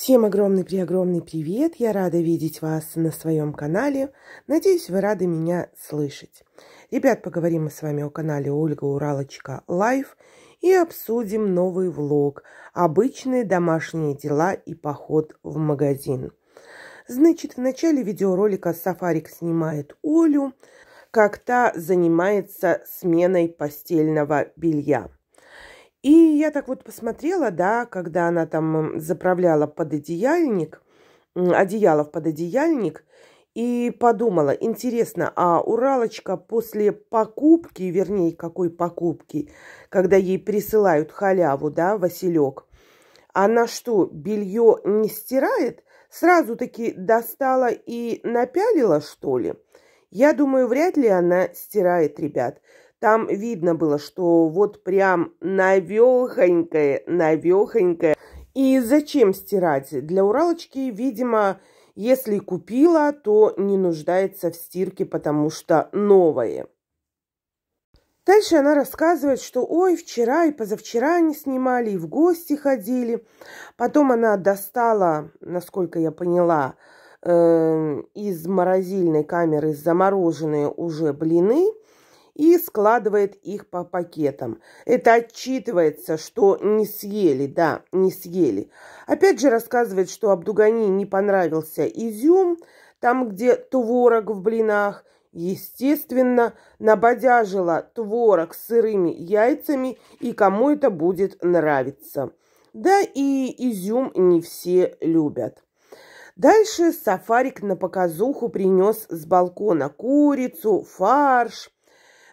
Всем огромный при огромный привет! Я рада видеть вас на своем канале. Надеюсь, вы рады меня слышать. Ребят, поговорим мы с вами о канале Ольга Уралочка Лайф и обсудим новый влог «Обычные домашние дела и поход в магазин». Значит, в начале видеоролика Сафарик снимает Олю, как та занимается сменой постельного белья – и я так вот посмотрела, да, когда она там заправляла под одеяльник, одеяло в пододеяльник, и подумала, интересно, а Уралочка после покупки, вернее, какой покупки, когда ей присылают халяву, да, Василек, она что, белье не стирает? Сразу таки достала и напялила, что ли? Я думаю, вряд ли она стирает, ребят. Там видно было, что вот прям навехонькое, навехонькое. И зачем стирать? Для Уралочки, видимо, если купила, то не нуждается в стирке, потому что новое. Дальше она рассказывает, что ой, вчера и позавчера они снимали, и в гости ходили. Потом она достала, насколько я поняла, э, из морозильной камеры замороженные уже блины и складывает их по пакетам. Это отчитывается, что не съели, да, не съели. Опять же рассказывает, что Абдугани не понравился изюм, там, где творог в блинах. Естественно, набодяжила творог с сырыми яйцами, и кому это будет нравиться. Да и изюм не все любят. Дальше сафарик на показуху принес с балкона курицу, фарш –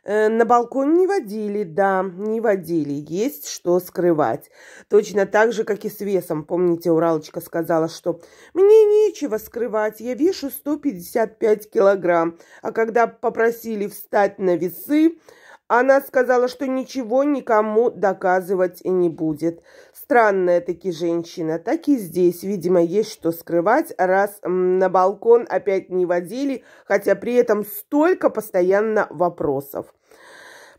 Э, на балкон не водили, да, не водили. Есть что скрывать. Точно так же, как и с весом. Помните, Уралочка сказала, что «Мне нечего скрывать, я вешу 155 килограмм». А когда попросили встать на весы, она сказала, что ничего никому доказывать и не будет. Странная таки женщина. Так и здесь, видимо, есть что скрывать, раз на балкон опять не водили, хотя при этом столько постоянно вопросов.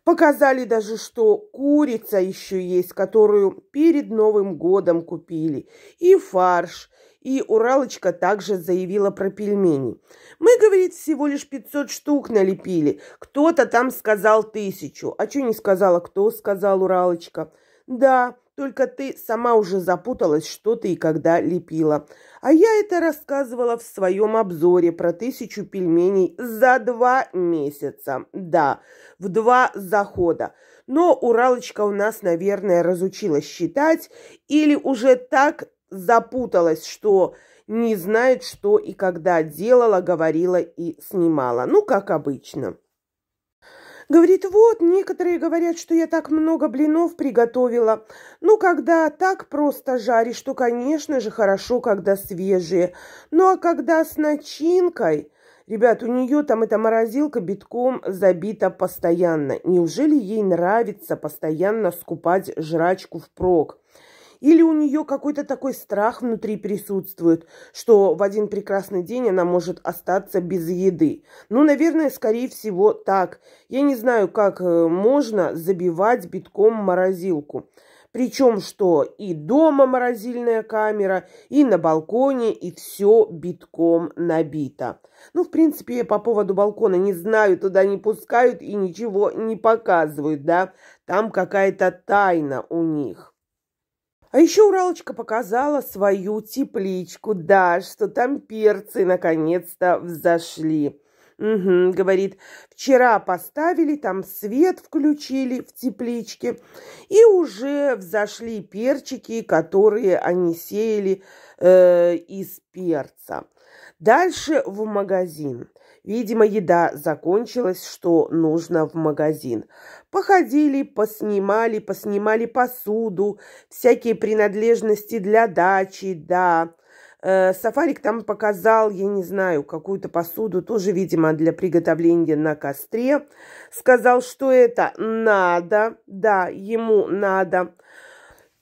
Показали даже, что курица еще есть, которую перед Новым годом купили, и фарш, и Уралочка также заявила про пельмени. Мы, говорит, всего лишь 500 штук налепили. Кто-то там сказал тысячу. А что не сказала? Кто сказал Уралочка? Да, только ты сама уже запуталась, что ты и когда лепила. А я это рассказывала в своем обзоре про тысячу пельменей за два месяца. Да, в два захода. Но Уралочка у нас, наверное, разучилась считать или уже так запуталась, что не знает, что и когда делала, говорила и снимала. Ну, как обычно. Говорит, вот, некоторые говорят, что я так много блинов приготовила. Ну, когда так просто жаришь, то, конечно же, хорошо, когда свежие. Ну, а когда с начинкой... Ребят, у нее там эта морозилка битком забита постоянно. Неужели ей нравится постоянно скупать жрачку впрок? Или у нее какой-то такой страх внутри присутствует, что в один прекрасный день она может остаться без еды. Ну, наверное, скорее всего так. Я не знаю, как э, можно забивать битком морозилку. Причем, что и дома морозильная камера, и на балконе, и все битком набито. Ну, в принципе, по поводу балкона не знаю, туда не пускают и ничего не показывают, да. Там какая-то тайна у них. А еще Уралочка показала свою тепличку, да, что там перцы наконец-то взошли. Угу, говорит, вчера поставили, там свет включили в тепличке, и уже взошли перчики, которые они сеяли э, из перца. Дальше в магазин. Видимо, еда закончилась, что нужно в магазин. Походили, поснимали, поснимали посуду, всякие принадлежности для дачи, да. Э, Сафарик там показал, я не знаю, какую-то посуду, тоже, видимо, для приготовления на костре. Сказал, что это надо, да, ему надо.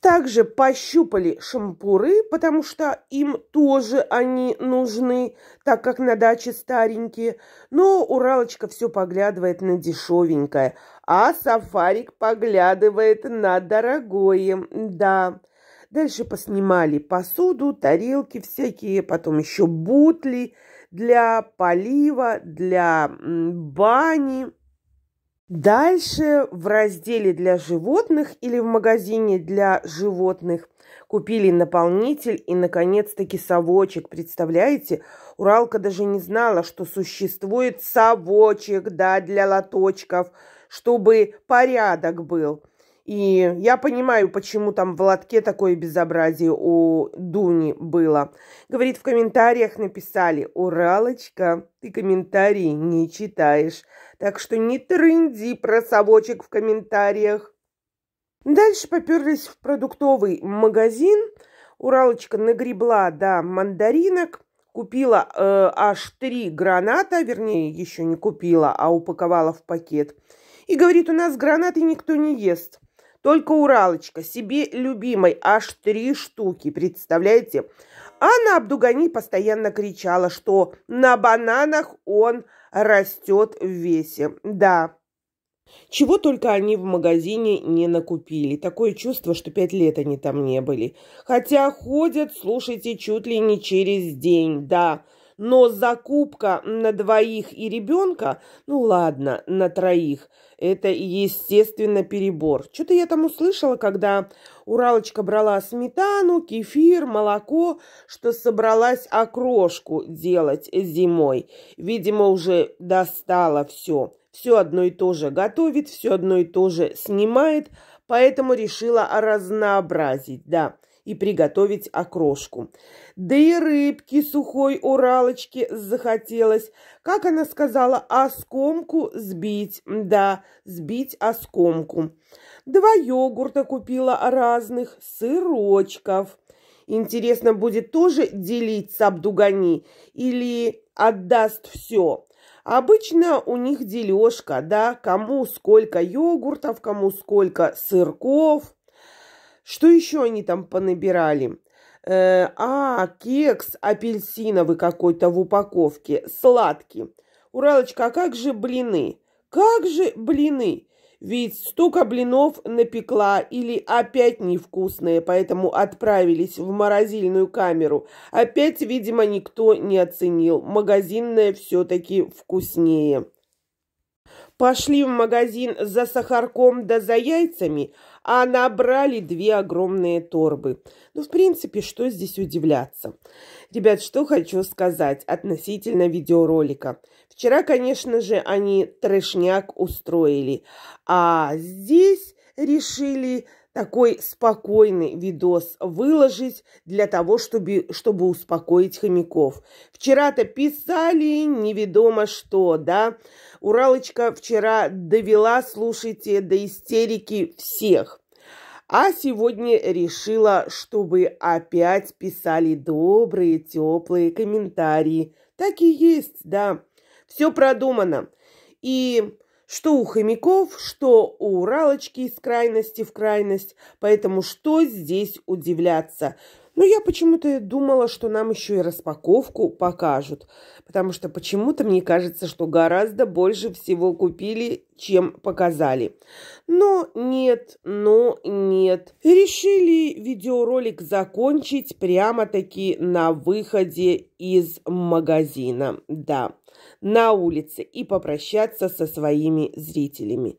Также пощупали шампуры, потому что им тоже они нужны, так как на даче старенькие. Но Уралочка все поглядывает на дешевенькое, а Сафарик поглядывает на дорогое, да. Дальше поснимали посуду, тарелки всякие, потом еще бутли для полива, для бани. Дальше в разделе для животных или в магазине для животных купили наполнитель и, наконец-таки, совочек. Представляете, Уралка даже не знала, что существует совочек, да, для лоточков, чтобы порядок был. И я понимаю, почему там в лотке такое безобразие у Дуни было. Говорит, в комментариях написали, «Уралочка, ты комментарии не читаешь. Так что не трынди про совочек в комментариях. Дальше поперлись в продуктовый магазин. Уралочка нагребла до мандаринок. Купила э, аж три граната, вернее, еще не купила, а упаковала в пакет. И говорит, у нас гранаты никто не ест. Только Уралочка, себе любимой, аж три штуки, представляете? А на Абдугани постоянно кричала, что на бананах он растет в весе. Да, чего только они в магазине не накупили. Такое чувство, что пять лет они там не были. Хотя ходят, слушайте, чуть ли не через день, да. Но закупка на двоих и ребенка, ну ладно, на троих, это, естественно, перебор. Что-то я там услышала, когда Уралочка брала сметану, кефир, молоко, что собралась окрошку делать зимой. Видимо, уже достала все. Все одно и то же готовит, все одно и то же снимает, поэтому решила разнообразить, да и приготовить окрошку. Да и рыбки сухой уралочки захотелось. Как она сказала, оскомку сбить. Да, сбить оскомку. Два йогурта купила разных, сырочков. Интересно будет тоже делить с Абдугани или отдаст все. Обычно у них дележка, да, кому сколько йогуртов, кому сколько сырков. Что еще они там понабирали? Э, а, кекс апельсиновый какой-то в упаковке, сладкий. Уралочка, а как же блины? Как же блины? Ведь столько блинов напекла или опять невкусные, поэтому отправились в морозильную камеру. Опять, видимо, никто не оценил. Магазинное все-таки вкуснее. Пошли в магазин за сахарком да за яйцами, а набрали две огромные торбы. Ну, в принципе, что здесь удивляться? Ребят, что хочу сказать относительно видеоролика. Вчера, конечно же, они трешняк устроили, а здесь решили такой спокойный видос выложить для того, чтобы, чтобы успокоить хомяков. Вчера-то писали неведомо что, да? Уралочка вчера довела, слушайте, до истерики всех. А сегодня решила, чтобы опять писали добрые, теплые комментарии. Так и есть, да. Все продумано. И что у хомяков, что у уралочки из крайности в крайность. Поэтому что здесь удивляться? Но я почему-то думала, что нам еще и распаковку покажут, потому что почему-то мне кажется, что гораздо больше всего купили, чем показали. Но нет, но нет. Решили видеоролик закончить прямо-таки на выходе из магазина, да, на улице и попрощаться со своими зрителями.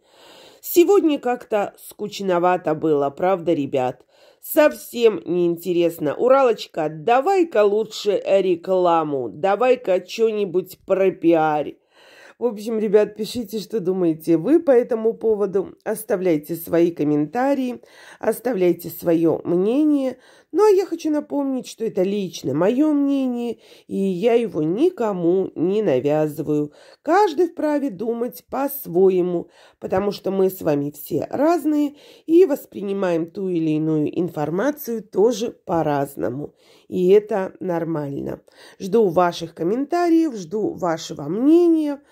Сегодня как-то скучновато было, правда, ребят? совсем неинтересно. Уралочка, давай-ка лучше рекламу, давай-ка что-нибудь пропиарь. В общем, ребят, пишите, что думаете вы по этому поводу, оставляйте свои комментарии, оставляйте свое мнение. Ну, а я хочу напомнить, что это лично мое мнение, и я его никому не навязываю. Каждый вправе думать по-своему, потому что мы с вами все разные и воспринимаем ту или иную информацию тоже по-разному. И это нормально. Жду ваших комментариев, жду вашего мнения –